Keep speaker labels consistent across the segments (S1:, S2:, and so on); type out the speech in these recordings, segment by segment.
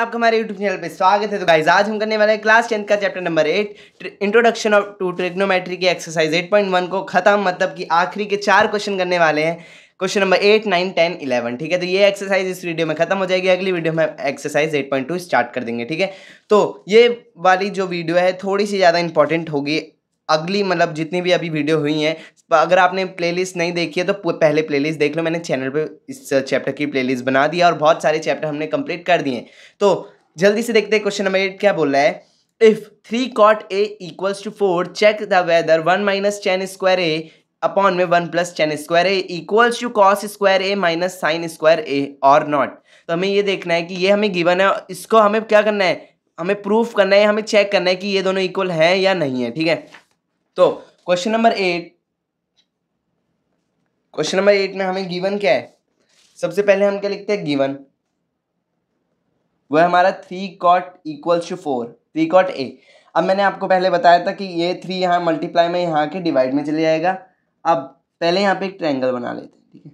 S1: आपका हमारे YouTube channel पे स्वागत है तो गाइज आज हम करने वाले हैं क्लास टेंथ का chapter number eight introduction of to trigonometry की एक्सरसाइज एट पॉइंट वन को खत्म मतलब कि आखिरी के चार क्वेश्चन करने वाले हैं question number eight nine ten eleven ठीक है तो ये एक्सरसाइज इस वीडियो में खत्म हो जाएगी अगली वीडियो में exercise eight point two start कर देंगे ठीक है तो ये वाली जो वीडियो है थोड़ी सी ज़्यादा इंपॉर्टेंट होगी अगली मतलब जितनी भी अभी वीडियो हुई हैं अगर आपने प्लेलिस्ट नहीं देखी है तो पहले प्लेलिस्ट देख लो मैंने चैनल पे इस चैप्टर की प्लेलिस्ट बना दिया और बहुत सारे चैप्टर हमने कंप्लीट कर दिए तो जल्दी से देखते हैं क्वेश्चन नंबर एट क्या बोल रहा है if three cot A equals to four check the whether one minus tan square A upon में one plus tan square A equals to cos square A minus sin square A और not तो हमें ये देखना है कि ये हमें गिवन है इसको हमें क्या करना है हमें प्रूफ करना है हमें चेक करना है कि ये दोनों इक्वल हैं या नहीं है ठीक है तो question number eight question number eight में हमें गिवन क्या है सबसे पहले हम क्या लिखते हैं गिवन वह हमारा three cot equals to four three cot A अब मैंने आपको पहले बताया था कि ये थ्री यहाँ मल्टीप्लाई में यहाँ के डिवाइड में चले जाएगा अब पहले यहाँ पे एक ट्रायंगल बना लेते हैं ठीक है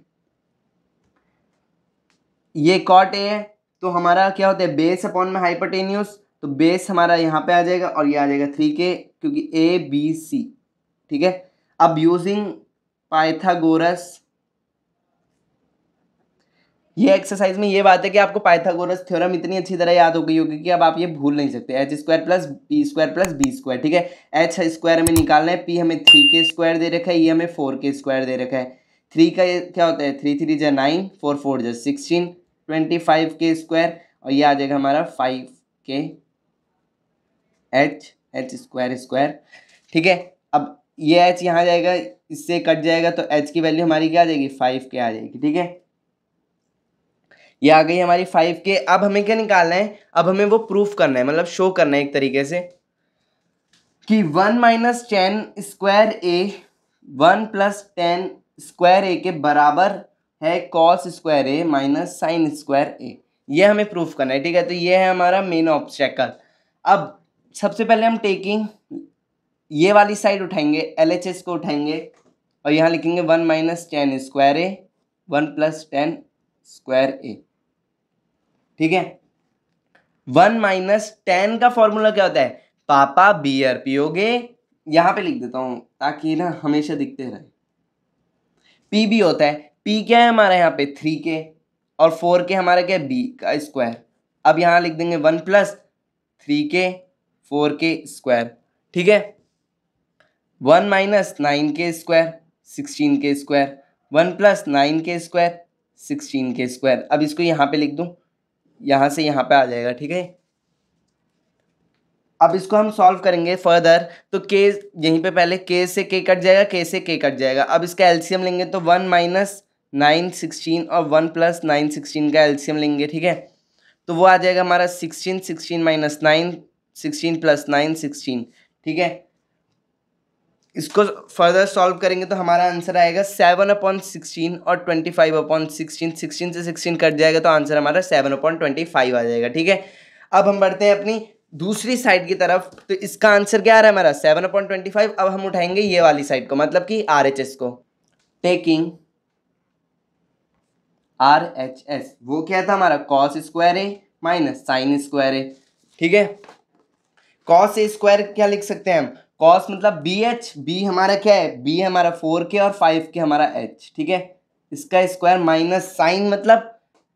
S1: ये कॉट ए है तो हमारा क्या होता है बेस अपॉन में हाइपरटेन्यूस तो बेस हमारा यहाँ पे आ जाएगा और ये आ जाएगा थ्री के क्योंकि ए बी सी ठीक है अब यूजिंग पाइथागोरस ये एक्सरसाइज में ये बात है कि आपको पाइथागोरस थ्योरम इतनी अच्छी तरह याद हो गई होगी कि अब आप ये भूल नहीं सकते H square plus B square plus B square ठीक है एच स्क्वायर हमें निकालना है पी हमें थ्री के स्क्वायर दे रखा है ये e हमें फोर के स्क्वायर दे रखा है थ्री का क्या होता है थ्री थ्री जो नाइन फोर फोर जो सिक्सटीन ट्वेंटी फाइव के स्क्वायर और ये आ जाएगा हमारा फाइव के एच एच स्क्वायर स्क्वायर ठीक है अब ये एच यहाँ जाएगा इससे कट जाएगा तो एच की वैल्यू हमारी क्या आ जाएगी फाइव के आ जाएगी ठीक है ये आ गई हमारी फाइव के अब हमें क्या निकालना है अब हमें वो प्रूफ करना है मतलब शो करना है एक तरीके से कि one minus tan square A one plus tan square A के बराबर है cos square A minus sin square A ये हमें प्रूफ करना है ठीक है तो ये है हमारा मेन ऑब्स्टेकल अब सबसे पहले हम टेकिंग ये वाली साइड उठाएंगे एल को उठाएंगे और यहाँ लिखेंगे one minus tan square A one plus tan square A ठीक है वन माइनस टेन का फॉर्मूला क्या होता है पापा बी आर पियोगे यहाँ पे लिख देता हूँ ताकि ना हमेशा दिखते रहे पी भी होता है पी क्या है हमारे यहाँ पे थ्री के और फोर के हमारे क्या है बी का स्क्वायर अब यहाँ लिख देंगे वन प्लस थ्री के फोर के स्क्वायर ठीक है वन माइनस नाइन के स्क्वायर सिक्सटीन के स्क्वायर वन प्लस नाइन के स्क्वायर सिक्सटीन के स्क्वायर अब इसको यहाँ पे लिख दूँ यहाँ से यहाँ पे आ जाएगा ठीक है अब इसको हम सॉल्व करेंगे फर्दर तो के यहीं पे पहले के से के कट जाएगा के से के कट जाएगा अब इसका एल्सीयम लेंगे तो वन माइनस नाइन सिक्सटीन और वन प्लस नाइन सिक्सटीन का एल्सीयम लेंगे ठीक है तो वो आ जाएगा हमारा sixteen sixteen minus nine sixteen plus nine sixteen ठीक है इसको फर्दर सॉल्व करेंगे तो हमारा आंसर आएगा सेवन अपॉन सिक्सटीन और twenty five upon sixteen sixteen से सिक्सटीन कट जाएगा तो आंसर हमारा सेवन अपॉन ट्वेंटी फाइव आ जाएगा ठीक है अब हम बढ़ते हैं अपनी दूसरी साइड की तरफ तो इसका आंसर क्या आ रहा है हमारा सेवन अपॉन ट्वेंटी फाइव अब हम उठाएंगे ये वाली साइड को मतलब कि आर एच एस को टेकिंग आर एच एस वो क्या था हमारा cos square A minus sin square A ठीक है कॉस ए स्क्वायर क्या लिख सकते हैं हम कॉस मतलब बी एच बी हमारा क्या है बी हमारा फोर के और फाइव के हमारा एच ठीक है इसका स्क्वायर माइनस साइन मतलब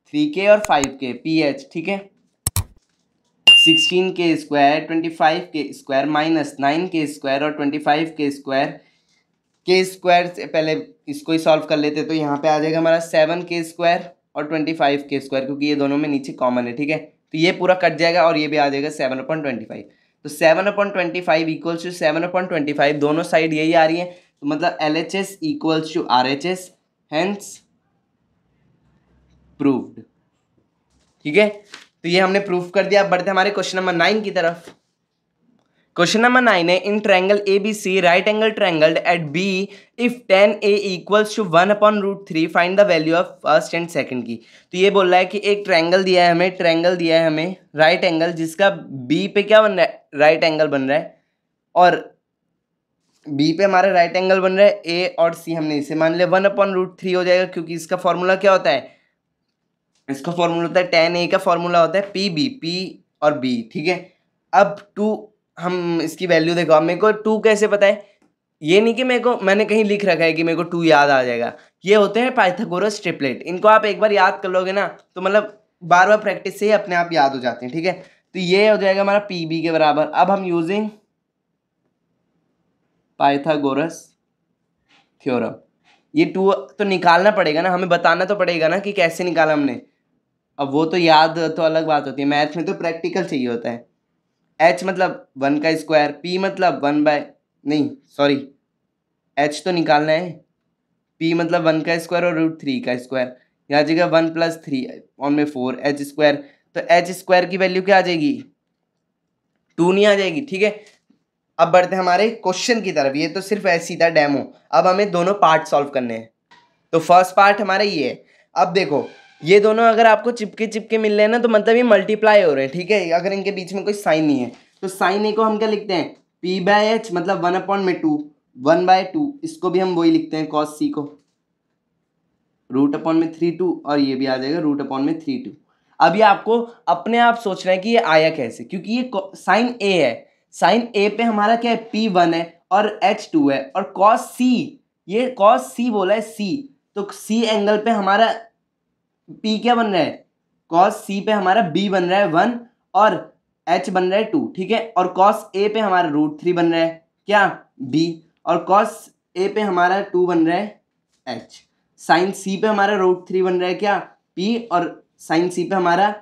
S1: थ्री के और फाइव के पी एच ठीक है सिक्सटीन के स्क्वायर ट्वेंटी फाइव के स्क्वायर माइनस नाइन के स्क्वायर और ट्वेंटी फाइव के स्क्वायर के स्क्वायर से पहले इसको ही सॉल्व कर लेते तो यहाँ पे आ जाएगा हमारा सेवन के स्क्वायर और ट्वेंटी फाइव के स्क्वायर क्योंकि ये दोनों में नीचे कॉमन है ठीक है तो ये पूरा कट जाएगा और ये भी आ जाएगा सेवन अपॉइंट ट्वेंटी फाइव तो seven upon twenty five equals to seven upon twenty five दोनों साइड यही आ रही है तो मतलब L H S equals to R H S hence proved ठीक है तो ये हमने प्रूफ कर दिया बढ़ते हमारे क्वेश्चन नंबर नाइन की तरफ क्वेश्चन नंबर नाइन है in triangle A B C right angle triangle at B if tan A equals to one upon root three find the value of first and second की तो ये बोल रहा है कि एक ट्रैंगल दिया है हमें ट्रैंगल दिया है हमें राइट right एंगल जिसका बी पे क्या बन रहा है राइट right एंगल बन रहा है और बी पे हमारा राइट एंगल बन रहा है ए और सी हमने इसे मान लिया वन अपॉन रूट थ्री हो जाएगा क्योंकि इसका फॉर्मूला क्या होता है इसका फॉर्मूला होता है टेन ए का फॉर्मूला होता है पी बी पी और बी ठीक है अब टू हम इसकी वैल्यू देखो आप मेरे को टू कैसे पता है ये नहीं कि मेरे को मैंने कहीं लिख रखा है कि मेरे को टू याद आ जाएगा ये होते हैं पाइथागोरस ट्रिपलेट इनको आप एक बार याद कर लोगे ना तो मतलब बार बार प्रैक्टिस से ही अपने आप याद हो जाते हैं ठीक है तो ये हो जाएगा हमारा पी बी के बराबर अब हम यूजिंग पाइथागोरस थ्योरम ये टू तो निकालना पड़ेगा ना हमें बताना तो पड़ेगा ना कि कैसे निकाला हमने अब वो तो याद तो अलग बात होती है मैथ में तो प्रैक्टिकल चाहिए होता है एच मतलब वन का स्क्वायर पी मतलब वन बाय नहीं सॉरी एच तो निकालना है पी मतलब वन का स्क्वायर और रूट थ्री का स्क्वायर यहाँ जाएगा वन प्लस थ्री वन में फोर एच स्क्वायर तो एच स्क्वायर की वैल्यू क्या आ जाएगी टू नहीं आ जाएगी ठीक है अब बढ़ते हैं हमारे क्वेश्चन की तरफ ये तो सिर्फ ऐसी था डेमो अब हमें दोनों पार्ट सॉल्व करने हैं तो फर्स्ट पार्ट हमारा ये है अब देखो ये दोनों अगर आपको चिपके चिपके मिल रहे हैं ना तो मतलब ये मल्टीप्लाई हो रहे हैं ठीक है अगर इनके बीच में कोई साइन नहीं है तो साइन ए को हम क्या लिखते हैं पी बाय एच मतलब वन अपॉइंट में टू वन बाय टू इसको भी हम वही लिखते हैं कॉस सी को रूट अपॉन में थ्री टू और ये भी आ जाएगा रूट अपॉन में थ्री टू अब ये आपको अपने आप सोचना है कि ये आया कैसे क्योंकि ये साइन ए है साइन ए पे हमारा क्या है पी वन है और एच टू है और कॉस सी ये कॉस सी बोला है सी तो सी एंगल पे हमारा पी क्या बन रहा है कॉस सी पे हमारा बी बन रहा है वन और एच बन रहा है टू ठीक है और कॉस ए पे हमारा रूट थ्री बन रहा है क्या बी और कॉस ए पे हमारा टू बन रहा है एच साइन सी पे हमारा रूट थ्री बन रहा है क्या पी और साइन सी पे हमारा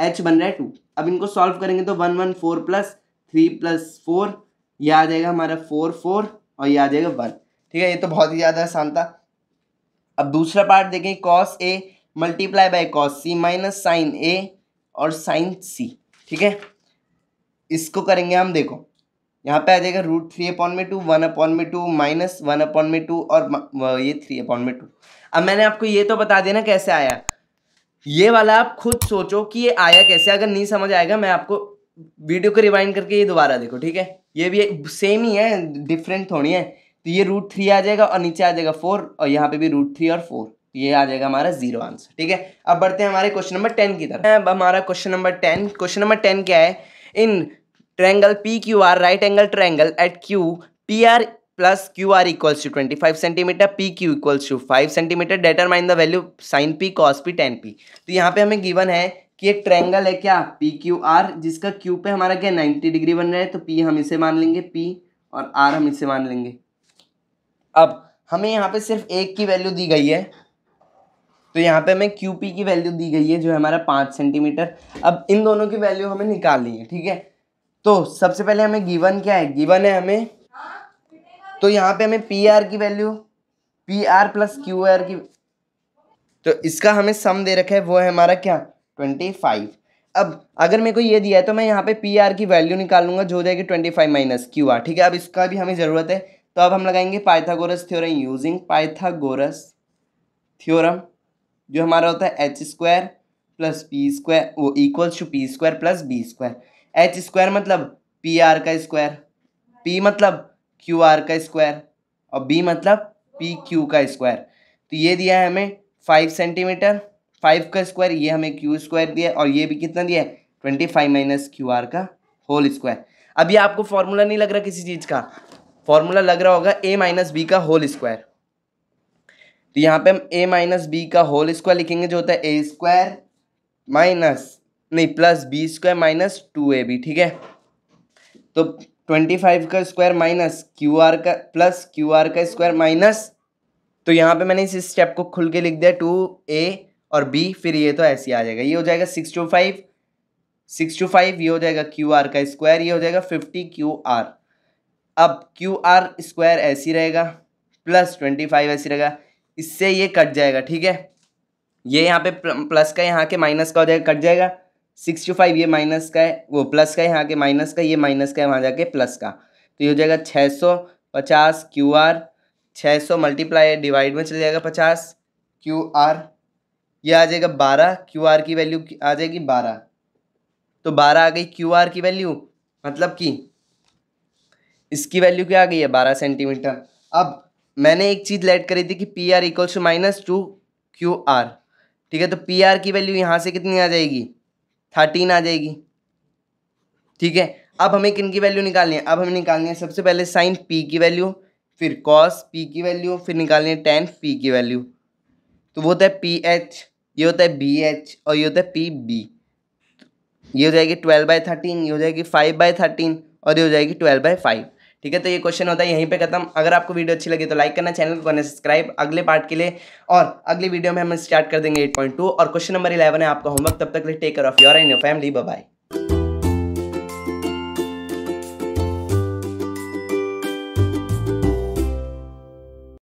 S1: एच बन रहा है टू अब इनको सॉल्व करेंगे तो one one four plus three plus four यह आ जाएगा हमारा फोर फोर और यह आ जाएगा वन ठीक है ये तो बहुत ही ज़्यादा आसान था अब दूसरा पार्ट देखें cos A multiply by cos C minus sine A और साइन सी ठीक है इसको करेंगे हम देखो यहाँ पे आ जाएगा रूट थ्री अपॉन में टू वन अपॉन में टू माइनस वन अपॉन में टू और ये थ्री अपॉन में टू अब मैंने आपको ये तो बता दिया ना कैसे आया ये वाला आप खुद सोचो कि ये आया कैसे अगर नहीं समझ आएगा मैं आपको वीडियो को रिवाइंड करके ये दोबारा देखो ठीक है ये भी सेम ही है डिफरेंट थोड़ी है तो ये रूट थ्री आ जाएगा और नीचे आ जाएगा फोर और यहाँ पे भी रूट थ्री और फोर ये आ जाएगा हमारा जीरो आंसर ठीक है अब बढ़ते हैं हमारे क्वेश्चन नंबर टेन की तरफ अब हमारा question number ten question number ten क्या है in triangle P Q R right angle triangle at Q P R plus Q R equals to twenty five centimetre P Q equals to five centimetre determine the value sine P cos P tan P तो यहाँ पे हमें given है कि एक triangle है क्या P Q R जिसका क्यू पे हमारा क्या नाइन्टी डिग्री बन रहा है तो पी हम इसे मान लेंगे पी और आर हम इसे मान लेंगे अब हमें यहाँ पे सिर्फ एक की वैल्यू दी गई है तो यहाँ पे हमें क्यू पी की वैल्यू दी गई है जो है हमारा पाँच सेंटीमीटर अब इन दोनों की वैल्यू हमें निकालनी है ठीक है तो सबसे पहले हमें गिवन क्या है गिवन है हमें तो यहाँ पे हमें पी आर की value P R plus Q R की तो इसका हमें सम दे रखा है वो है हमारा क्या ट्वेंटी फाइव अब अगर मेरे को ये दिया है तो मैं यहाँ पे पी आर की वैल्यू निकाल लूँगा जो हो जाएगी twenty five minus Q R ठीक है अब इसका भी हमें ज़रूरत है तो अब हम लगाएंगे Pythagoras theorem using Pythagoras theorem जो हमारा होता है H square plus P square वो equals to P square plus B square H square मतलब पी आर का स्क्वायर पी मतलब क्यू आर का स्क्वायर और बी मतलब पी क्यू का स्क्वायर तो ये दिया है हमें फाइव सेंटीमीटर फाइव का स्क्वायर ये हमें क्यू स्क्वायर दिया और ये भी कितना दिया है twenty five minus Q R का होल स्क्वायर अभी आपको फॉर्मूला नहीं लग रहा किसी चीज़ का फॉर्मूला लग रहा होगा ए माइनस बी का होल स्क्वायर तो यहाँ पे हम ए माइनस बी का होल स्क्वायर लिखेंगे जो होता है ए स्क्वायर माइनस नहीं plus B square minus two A B ठीक है तो ट्वेंटी फाइव का स्क्वायर माइनस क्यू आर का प्लस क्यू आर का स्क्वायर माइनस तो यहाँ पे मैंने इस स्टेप को खुल के लिख दिया टू ए और बी फिर ये तो ऐसे आ जाएगा ये हो जाएगा six two five six two five ये हो जाएगा क्यू आर का स्क्वायर ये हो जाएगा फिफ्टी क्यू आर अब क्यू आर स्क्वायर ऐसी रहेगा प्लस ट्वेंटी फाइव ऐसी रहेगा इससे ये कट जाएगा ठीक है ये यहाँ पे प्लस का यहाँ के माइनस का हो जाएगा कट जाएगा सिक्स टू फाइव ये माइनस का है वो प्लस का यहाँ के माइनस का ये माइनस का है वहाँ जाके प्लस का तो ये हो जाएगा छः सौ पचास क्यू आर छः सौ मल्टीप्लाई डिवाइड में चले जाएगा पचास क्यू आर ये आ जाएगा बारह क्यू आर की वैल्यू आ जाएगी बारह तो बारह आ गई क्यू आर की वैल्यू मतलब कि इसकी वैल्यू क्या आ गई है बारह सेंटीमीटर अब मैंने एक चीज़ लेट करी थी कि P R equals to minus two Q R ठीक है तो पी आर की वैल्यू यहाँ से कितनी आ जाएगी थर्टीन आ जाएगी ठीक है अब हमें किन की वैल्यू निकालनी है अब हमें निकालनी है सबसे पहले साइन पी की वैल्यू फिर कॉस पी की वैल्यू फिर निकालनी है टेन पी की वैल्यू तो वो होता है पी एच ये होता है बी एच और ये होता है पी बी ये हो जाएगी ट्वेल्व बाई थर्टीन ये हो जाएगी फाइव बाई थर्टीन और ये हो जाएगी ट्वेल्व बाई फाइव ठीक है तो ये क्वेश्चन होता है यहीं पे खत्म अगर आपको वीडियो अच्छी लगी तो लाइक करना चैनल को करना सब्सक्राइब अगले पार्ट के लिए और अगली वीडियो में हम स्टार्ट कर देंगे 8.2 और क्वेश्चन नंबर 11 है आपका होमवर्क तब तक लिए take care of your and your family bye